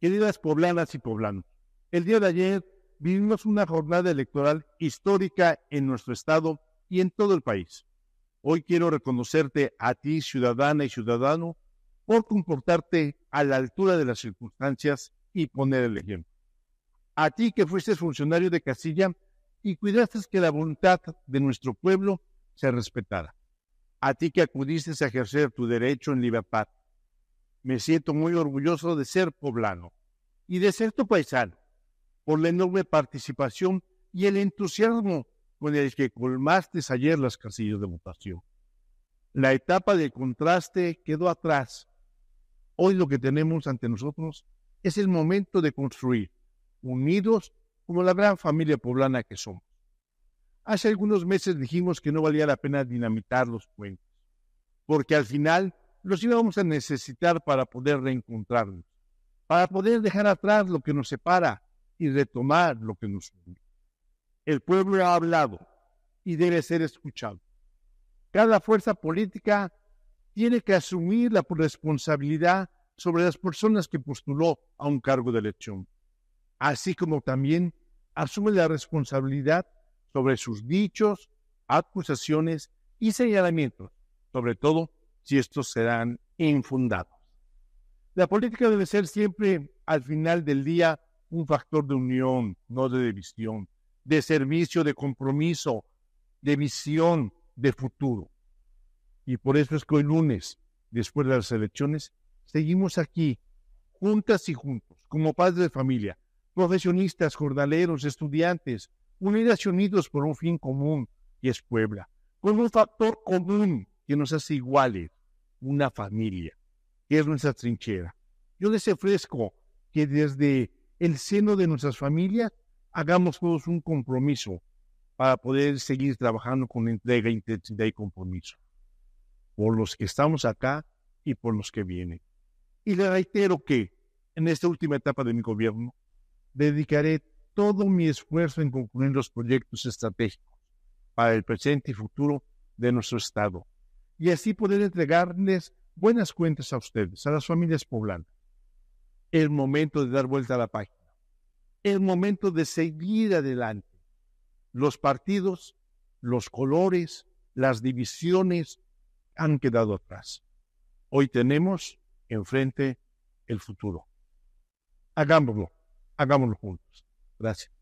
Queridas poblanas y poblanos, el día de ayer vivimos una jornada electoral histórica en nuestro estado y en todo el país. Hoy quiero reconocerte a ti, ciudadana y ciudadano, por comportarte a la altura de las circunstancias y poner el ejemplo. A ti que fuiste funcionario de Casilla y cuidaste que la voluntad de nuestro pueblo se respetara. A ti que acudiste a ejercer tu derecho en libertad me siento muy orgulloso de ser poblano y de ser tu paisano por la enorme participación y el entusiasmo con el que colmaste ayer las casillas de votación. La etapa del contraste quedó atrás. Hoy lo que tenemos ante nosotros es el momento de construir, unidos como la gran familia poblana que somos. Hace algunos meses dijimos que no valía la pena dinamitar los puentes, porque al final los íbamos a necesitar para poder reencontrarnos, para poder dejar atrás lo que nos separa y retomar lo que nos une. El pueblo ha hablado y debe ser escuchado. Cada fuerza política tiene que asumir la responsabilidad sobre las personas que postuló a un cargo de elección, así como también asume la responsabilidad sobre sus dichos, acusaciones y señalamientos, sobre todo si estos serán infundados. La política debe ser siempre, al final del día, un factor de unión, no de división, de servicio, de compromiso, de visión, de futuro. Y por eso es que hoy lunes, después de las elecciones, seguimos aquí, juntas y juntos, como padres de familia, profesionistas, jornaleros, estudiantes, unidas y unidos por un fin común, y es Puebla, con un factor común que nos hace iguales, una familia, que es nuestra trinchera. Yo les ofrezco que desde el seno de nuestras familias hagamos todos un compromiso para poder seguir trabajando con entrega, intensidad y compromiso, por los que estamos acá y por los que vienen. Y les reitero que en esta última etapa de mi gobierno dedicaré todo mi esfuerzo en concluir los proyectos estratégicos para el presente y futuro de nuestro Estado y así poder entregarles buenas cuentas a ustedes, a las familias poblanas. El momento de dar vuelta a la página. El momento de seguir adelante. Los partidos, los colores, las divisiones han quedado atrás. Hoy tenemos enfrente el futuro. Hagámoslo, hagámoslo juntos. Gracias.